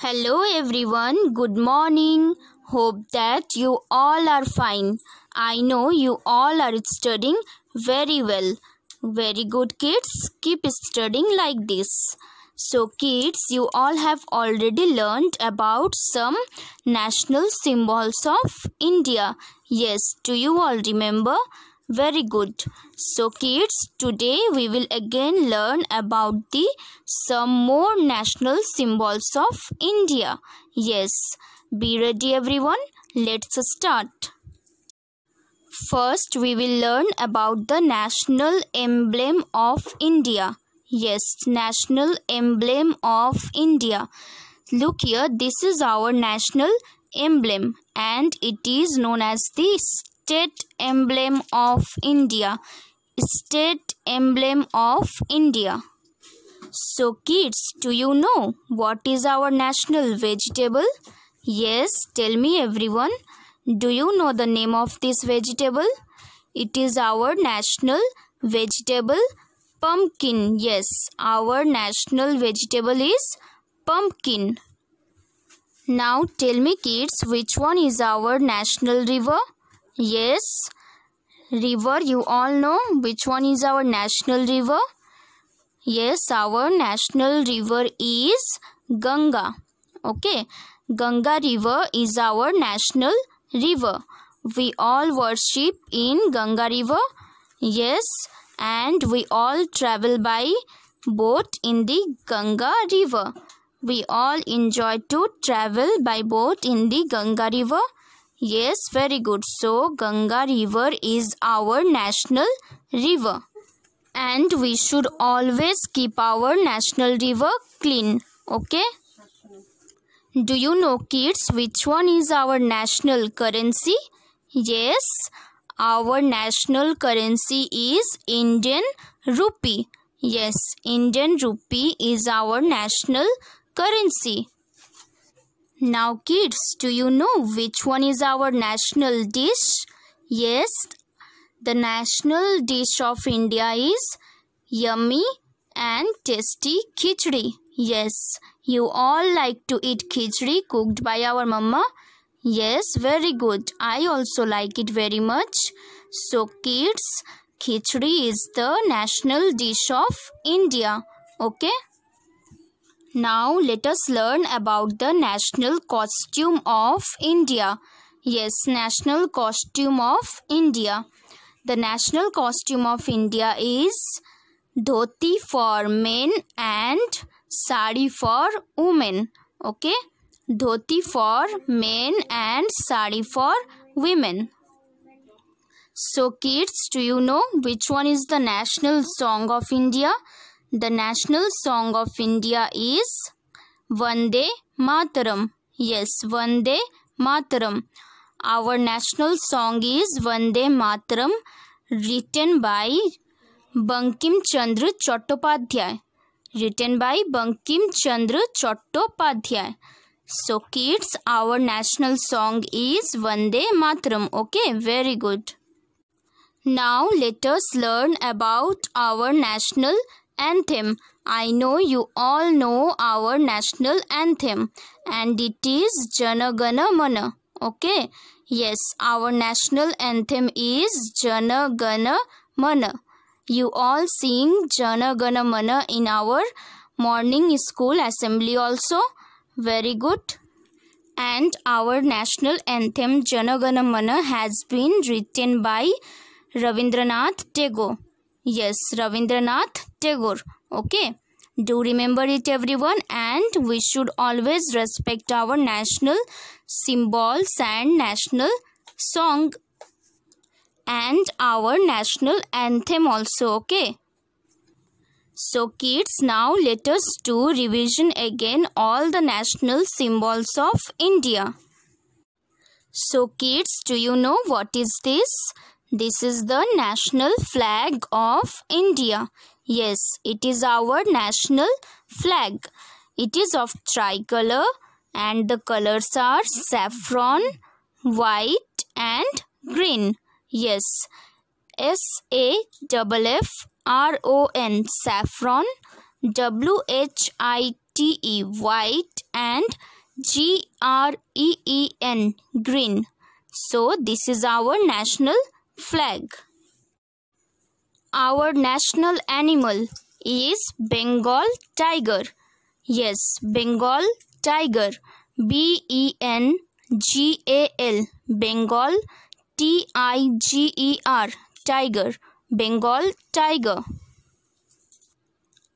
Hello everyone, good morning. Hope that you all are fine. I know you all are studying very well. Very good kids, keep studying like this. So kids, you all have already learned about some national symbols of India. Yes, do you all remember? Very good. So kids, today we will again learn about the some more national symbols of India. Yes, be ready everyone. Let's start. First, we will learn about the national emblem of India. Yes, national emblem of India. Look here, this is our national emblem and it is known as the state emblem of India. State emblem of India. So kids, do you know what is our national vegetable? Yes, tell me everyone. Do you know the name of this vegetable? It is our national vegetable pumpkin. Yes, our national vegetable is pumpkin. Now tell me kids, which one is our national river? Yes. River, you all know which one is our national river? Yes, our national river is Ganga. Okay. Ganga river is our national river. We all worship in Ganga river. Yes. And we all travel by boat in the Ganga river. We all enjoy to travel by boat in the Ganga river. Yes, very good. So, Ganga river is our national river. And we should always keep our national river clean. Okay? Do you know kids which one is our national currency? Yes, our national currency is Indian rupee. Yes, Indian rupee is our national currency. Now kids, do you know which one is our national dish? Yes, the national dish of India is yummy and tasty khichdi. Yes, you all like to eat khichdi cooked by our mama. Yes, very good. I also like it very much. So kids, khichdi is the national dish of India. Okay? Now let us learn about the national costume of India. Yes, national costume of India. The national costume of India is dhoti for men and sari for women. Okay, dhoti for men and sari for women. So kids, do you know which one is the national song of India? The national song of India is Vande Mataram yes Vande Mataram our national song is Vande Mataram written by Bankim Chandra Chattopadhyay written by Bankim Chandra Chattopadhyay so kids our national song is Vande Mataram okay very good now let us learn about our national anthem. I know you all know our national anthem and it is Jana Gana Mana. Okay. Yes, our national anthem is Jana Gana Mana. You all sing Jana Gana Mana in our morning school assembly also. Very good. And our national anthem Jana Gana Mana has been written by Ravindranath Tagore. Yes, Ravindranath Tagore. Okay. Do remember it everyone and we should always respect our national symbols and national song and our national anthem also okay. So kids now let us do revision again all the national symbols of India. So kids do you know what is this? This is the national flag of India. Yes, it is our national flag. It is of tricolor and the colors are saffron, white and green. Yes, S-A-F-F-R-O-N, saffron, W-H-I-T-E, white and G-R-E-E-N, green. So, this is our national flag flag. Our national animal is Bengal tiger. Yes, Bengal tiger. B E N G A L. Bengal T I G E R. Tiger. Bengal tiger.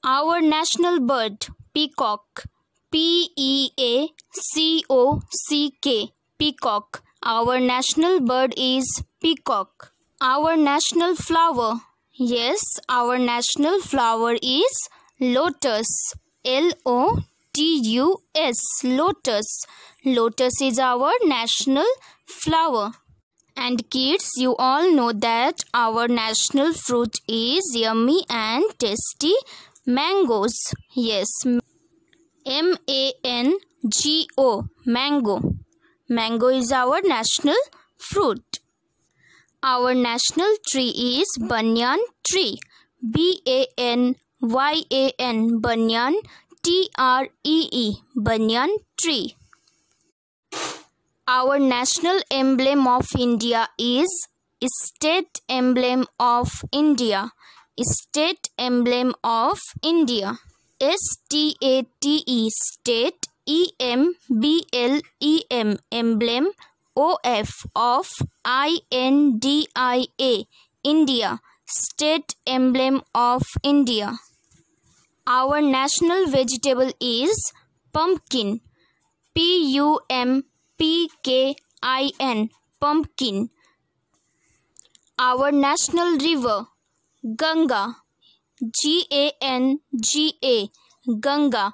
Our national bird peacock. P E A C O C K. Peacock. Our national bird is peacock our national flower. Yes, our national flower is lotus. L O T U S. Lotus. Lotus is our national flower. And kids, you all know that our national fruit is yummy and tasty mangoes. Yes, M A N G O. Mango. Mango is our national fruit. Our national tree is banyan tree. B A N Y A N banyan T R E E banyan tree. Our national emblem of India is State Emblem of India. State Emblem of India. S T A T E State E M B L E M Emblem OF of INDIA India state emblem of India our national vegetable is pumpkin P U M P K I N pumpkin our national river Ganga G A N G A Ganga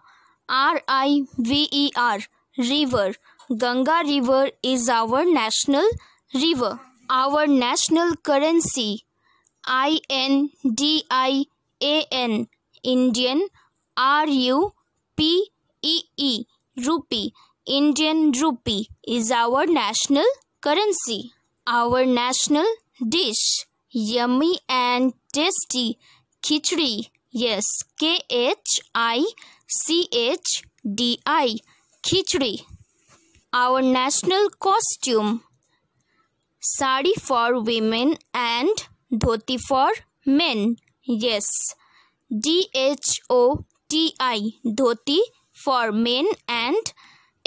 R I V E R river Ganga River is our national river, our national currency. I N D I A N Indian R U P E E rupee Indian rupee is our national currency. Our national dish yummy and tasty khichdi yes k h i c h d i khichdi our national costume sari for women and dhoti for men. Yes, D H O T I dhoti for men and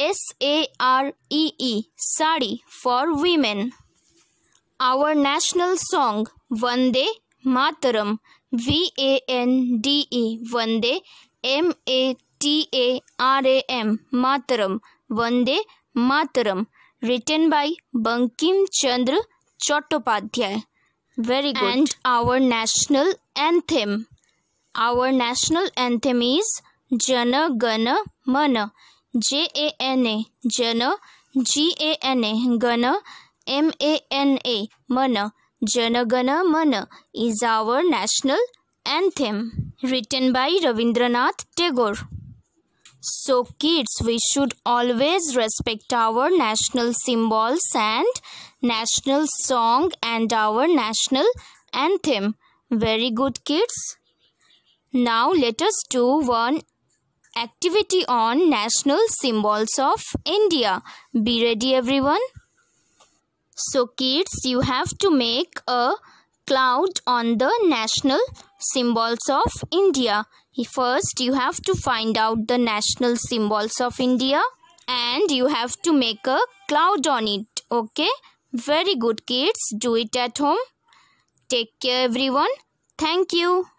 S A R E E sari for women. Our national song Vande Mataram V A N D E Vande M A T A R A M Mataram Vande Mataram written by Bankim Chandra Chattopadhyay very good and our national anthem our national anthem is Jana Gana मन जे A N A जन जी A N A गण M A N A मन Jana Gana Mana is our national anthem written by Rabindranath Tagore So kids, we should always respect our national symbols and national song and our national anthem. Very good kids. Now let us do one activity on national symbols of India. Be ready everyone. So kids, you have to make a cloud on the national symbols of India. First, you have to find out the national symbols of India and you have to make a cloud on it. Okay? Very good kids. Do it at home. Take care everyone. Thank you.